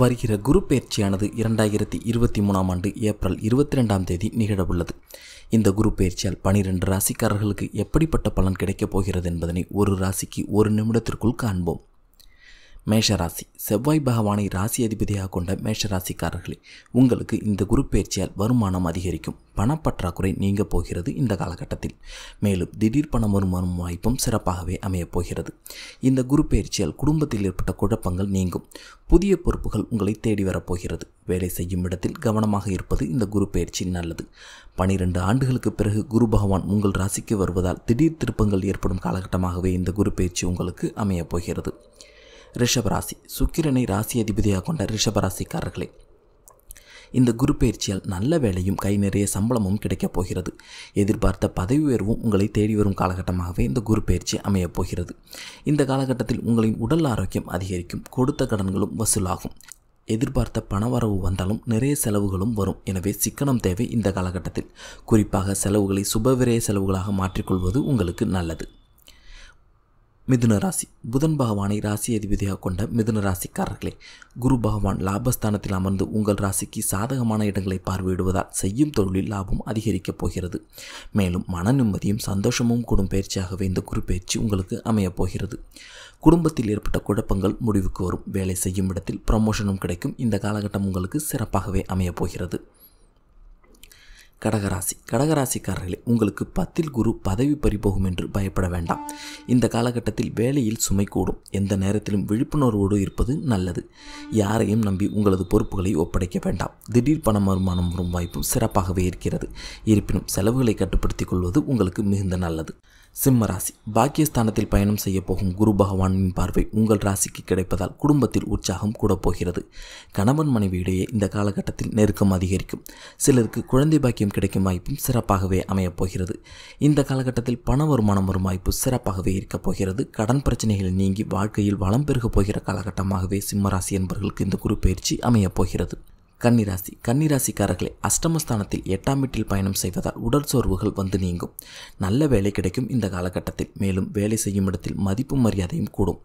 வருகிற குரு பயிற்சியானது இரண்டாயிரத்தி இருபத்தி மூணாம் ஆண்டு ஏப்ரல் இருபத்தி ரெண்டாம் தேதி நிகழவுள்ளது இந்த குரு பயிற்சியால் பனிரெண்டு ராசிக்காரர்களுக்கு எப்படிப்பட்ட பலன் கிடைக்கப் போகிறது என்பதனை ஒரு ராசிக்கு ஒரு நிமிடத்திற்குள் காண்போம் மேஷராசி செவ்வாய் பகவானை ராசி அதிபதியாக கொண்ட மேஷராசிக்காரர்களே உங்களுக்கு இந்த குரு பயிற்சியால் வருமானம் அதிகரிக்கும் பணப்பற்றாக்குறை நீங்க போகிறது இந்த காலகட்டத்தில் மேலும் திடீர் பணம் வருமானம் வாய்ப்பும் சிறப்பாகவே அமையப் போகிறது இந்த குரு பயிற்சியால் குடும்பத்தில் ஏற்பட்ட குழப்பங்கள் நீங்கும் புதிய பொறுப்புகள் உங்களை தேடி வரப்போகிறது வேலை செய்யும் இடத்தில் கவனமாக இருப்பது இந்த குரு பயிற்சி நல்லது பனிரெண்டு ஆண்டுகளுக்கு பிறகு குரு பகவான் உங்கள் ராசிக்கு வருவதால் திடீர் திருப்பங்கள் ஏற்படும் காலகட்டமாகவே இந்த குரு பயிற்சி உங்களுக்கு அமையப் போகிறது ரிஷபராசி சுக்கிரனை ராசி அதிபதியாக கொண்ட ரிஷபராசிக்காரர்களே இந்த குரு பயிற்சியால் நல்ல வேலையும் கை நிறைய சம்பளமும் கிடைக்கப் போகிறது எதிர்பார்த்த பதவி உயர்வும் உங்களை தேடி வரும் காலகட்டமாகவே இந்த குரு பயிற்சி அமையப் போகிறது இந்த காலகட்டத்தில் உங்களின் உடல் ஆரோக்கியம் அதிகரிக்கும் கொடுத்த கடன்களும் வசூலாகும் எதிர்பார்த்த பணவரவு வந்தாலும் நிறைய செலவுகளும் வரும் எனவே சிக்கனம் தேவை இந்த காலகட்டத்தில் குறிப்பாக செலவுகளை சுபவிரய செலவுகளாக மாற்றிக்கொள்வது உங்களுக்கு நல்லது மிதுன ராசி புதன் பகவானை ராசி அதிபதியாக கொண்ட மிதுன ராசிக்காரர்களே குரு பகவான் லாபஸ்தானத்தில் அமர்ந்து உங்கள் ராசிக்கு சாதகமான இடங்களை பார்வையிடுவதால் செய்யும் தொழிலில் லாபம் அதிகரிக்கப் போகிறது மேலும் மன நிம்மதியும் சந்தோஷமும் கூடும் பயிற்சியாகவே இந்த குரு பயிற்சி உங்களுக்கு அமையப் போகிறது குடும்பத்தில் ஏற்பட்ட குழப்பங்கள் முடிவுக்கு வரும் வேலை செய்யும் இடத்தில் ப்ரமோஷனும் கிடைக்கும் இந்த காலகட்டம் உங்களுக்கு சிறப்பாகவே அமையப் போகிறது கடகராசி கடகராசிக்காரர்களே உங்களுக்கு பத்தில் குரு பதவி பறிபோகும் என்று பயப்பட வேண்டாம் இந்த காலகட்டத்தில் வேலையில் சுமை கூடும் எந்த நேரத்திலும் விழிப்புணர்வோடு இருப்பது நல்லது யாரையும் நம்பி உங்களது பொறுப்புகளை ஒப்படைக்க வேண்டாம் திடீர் பண வருமானம் வரும் வாய்ப்பும் சிறப்பாகவே இருக்கிறது இருப்பினும் செலவுகளை கட்டுப்படுத்திக் கொள்வது உங்களுக்கு மிகுந்த நல்லது சிம்ம ராசி பாக்கியஸ்தானத்தில் பயணம் செய்ய போகும் குரு பகவானின் பார்வை உங்கள் ராசிக்கு கிடைப்பதால் குடும்பத்தில் உற்சாகம் கூட போகிறது கணவன் மனைவியிடையே இந்த காலகட்டத்தில் நெருக்கம் அதிகரிக்கும் சிலருக்கு குழந்தை பாக்கியம் கிடைக்கும் வாய்ப்பும் சிறப்பாகவே அமையப் போகிறது இந்த காலகட்டத்தில் பண வருமானம் வரும் வாய்ப்பு சிறப்பாகவே இருக்கப் போகிறது கடன் பிரச்சனைகள் நீங்கி வாழ்க்கையில் வளம் பெருகப் போகிற காலகட்டமாகவே சிம்மராசி என்பவர்களுக்கு இந்த குரு பயிற்சி அமையப் போகிறது கன்னிராசி கன்னிராசிக்காரர்களே அஷ்டமஸ்தானத்தில் எட்டாம் வீட்டில் பயணம் செய்வதால் உடல் சோர்வுகள் வந்து நீங்கும் நல்ல வேலை கிடைக்கும் இந்த காலகட்டத்தில் மேலும் வேலை செய்யும் இடத்தில் மதிப்பு மரியாதையும் கூடும்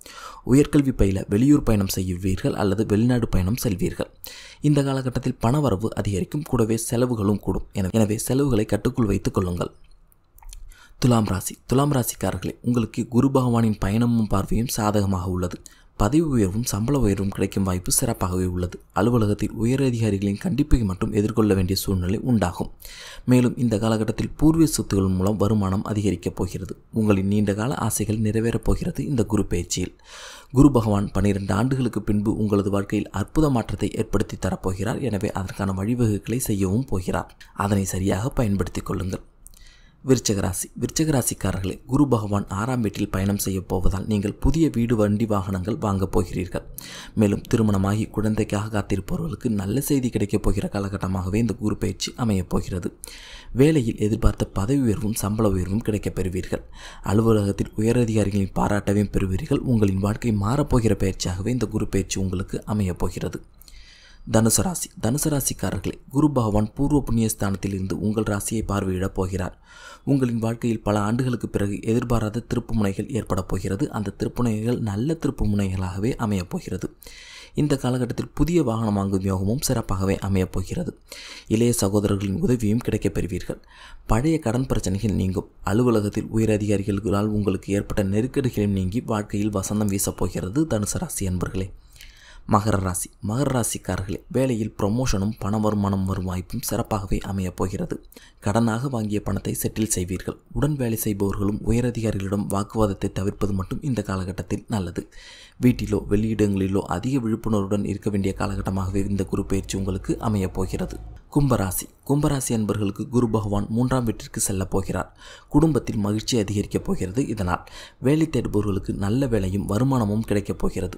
உயர்கல்வி பயில வெளியூர் பயணம் செய்வீர்கள் அல்லது வெளிநாடு பயணம் செல்வீர்கள் இந்த காலகட்டத்தில் பணவரவு அதிகரிக்கும் கூடவே செலவுகளும் கூடும் எனவே செலவுகளை கட்டுக்குள் வைத்துக் கொள்ளுங்கள் துலாம் ராசி துலாம் ராசிக்காரர்களே உங்களுக்கு குரு பகவானின் பயணமும் பார்வையும் சாதகமாக உள்ளது பதவி உயர்வும் சம்பள உயர்வும் கிடைக்கும் வாய்ப்பு சிறப்பாகவே உள்ளது அலுவலகத்தில் உயரதிகாரிகளின் கண்டிப்பை மட்டும் எதிர்கொள்ள வேண்டிய சூழ்நிலை உண்டாகும் மேலும் இந்த காலகட்டத்தில் பூர்வீக சொத்துகள் மூலம் வருமானம் அதிகரிக்கப் போகிறது உங்களின் நீண்டகால ஆசைகள் நிறைவேறப் போகிறது இந்த குரு பயிற்சியில் குரு பகவான் பன்னிரண்டு ஆண்டுகளுக்கு பின்பு உங்களது வாழ்க்கையில் அற்புத மாற்றத்தை ஏற்படுத்தி தரப்போகிறார் எனவே அதற்கான வழிவகுகளை செய்யவும் போகிறார் அதனை சரியாக பயன்படுத்திக் கொள்ளுங்கள் விருச்சகராசி விருச்சகராசிக்காரர்களே குரு பகவான் ஆறாம் வீட்டில் பயணம் செய்ய போவதால் நீங்கள் புதிய வீடு வண்டி வாகனங்கள் வாங்கப் போகிறீர்கள் மேலும் திருமணமாகி குழந்தைக்காக காத்திருப்பவர்களுக்கு நல்ல செய்தி கிடைக்கப் போகிற காலகட்டமாகவே இந்த குரு பயிற்சி அமையப் போகிறது வேலையில் எதிர்பார்த்த பதவி உயர்வும் சம்பள உயர்வும் கிடைக்கப் பெறுவீர்கள் அலுவலகத்தில் உயரதிகாரிகளின் பாராட்டவையும் பெறுவீர்கள் உங்களின் வாழ்க்கை மாறப்போகிற பயிற்சியாகவே இந்த குரு பயிற்சி உங்களுக்கு அமையப் போகிறது தனுசு ராசி தனுசு ராசிக்காரர்களே குரு பகவான் பூர்வ புண்ணியஸ்தானத்தில் இருந்து உங்கள் ராசியை பார்வையிடப் போகிறார் உங்களின் வாழ்க்கையில் பல ஆண்டுகளுக்கு பிறகு எதிர்பாராத திருப்புமுனைகள் ஏற்படப் போகிறது அந்த திருப்புனைகள் நல்ல திருப்புமுனைகளாகவே அமையப் போகிறது இந்த காலகட்டத்தில் புதிய வாகனம் வாங்கும் யோகமும் சிறப்பாகவே அமையப் போகிறது இளைய சகோதரர்களின் உதவியும் கிடைக்கப் பெறுவீர்கள் பழைய கடன் பிரச்சனைகள் நீங்கும் அலுவலகத்தில் உயரதிகாரிகளால் உங்களுக்கு ஏற்பட்ட நெருக்கடிகளையும் நீங்கி வாழ்க்கையில் வசந்தம் வீசப்போகிறது தனுசு ராசி என்பர்களே மகர ராசி மகர ராசிக்காரர்களே வேலையில் ப்ரொமோஷனும் பண வருமானம் வரும் வாய்ப்பும் சிறப்பாகவே அமையப் போகிறது கடனாக வாங்கிய பணத்தை செட்டில் செய்வீர்கள் உடன் வேலை செய்பவர்களும் உயரதிகாரிகளிடம் வாக்குவாதத்தை தவிர்ப்பது மட்டும் இந்த காலகட்டத்தில் நல்லது வீட்டிலோ வெளியிடங்களிலோ அதிக விழிப்புணர்வுடன் இருக்க வேண்டிய காலகட்டமாகவே இந்த குறுப்பெயர்ச்சி உங்களுக்கு அமையப் போகிறது கும்பராசி கும்பராசி அன்பர்களுக்கு குரு பகவான் மூன்றாம் வீட்டிற்கு செல்லப் போகிறார் குடும்பத்தில் மகிழ்ச்சி அதிகரிக்கப் போகிறது இதனால் வேலை தேடுபவர்களுக்கு நல்ல வேலையும் வருமானமும் கிடைக்கப் போகிறது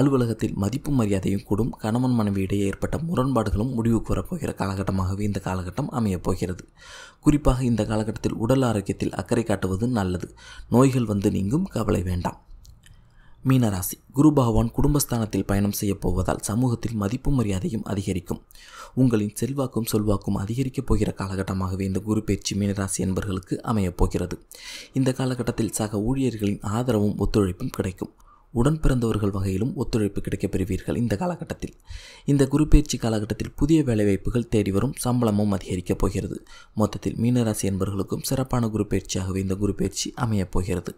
அலுவலகத்தில் மதிப்பு மரியாதையும் கூடும் கணவன் மனைவியிடையே ஏற்பட்ட முரண்பாடுகளும் முடிவுக்கு வரப்போகிற காலகட்டமாகவே இந்த காலகட்டம் அமையப் போகிறது குறிப்பாக இந்த காலகட்டத்தில் உடல் ஆரோக்கியத்தில் அக்கறை காட்டுவது நல்லது நோய்கள் வந்து நீங்கும் கவலை வேண்டாம் மீனராசி குரு பகவான் குடும்பஸ்தானத்தில் பயணம் செய்யப்போவதால் சமூகத்தில் மதிப்பு மரியாதையும் அதிகரிக்கும் உங்களின் செல்வாக்கும் சொல்வாக்கும் அதிகரிக்கப் போகிற காலகட்டமாகவே இந்த குரு பேச்சு மீனராசி என்பர்களுக்கு அமையப் போகிறது இந்த காலகட்டத்தில் சக ஊழியர்களின் ஆதரவும் ஒத்துழைப்பும் கிடைக்கும் உடன் பிறந்தவர்கள் வகையிலும் ஒத்துழைப்பு கிடைக்கப் பெறுவீர்கள் இந்த காலகட்டத்தில் இந்த குருப்பெயர்ச்சி காலகட்டத்தில் புதிய வேலைவாய்ப்புகள் தேடி வரும் சம்பளமும் அதிகரிக்கப் போகிறது மொத்தத்தில் மீனராசி என்பர்களுக்கும் சிறப்பான குருப்பெயர்ச்சியாகவே இந்த குருப்பெயர்ச்சி அமையப் போகிறது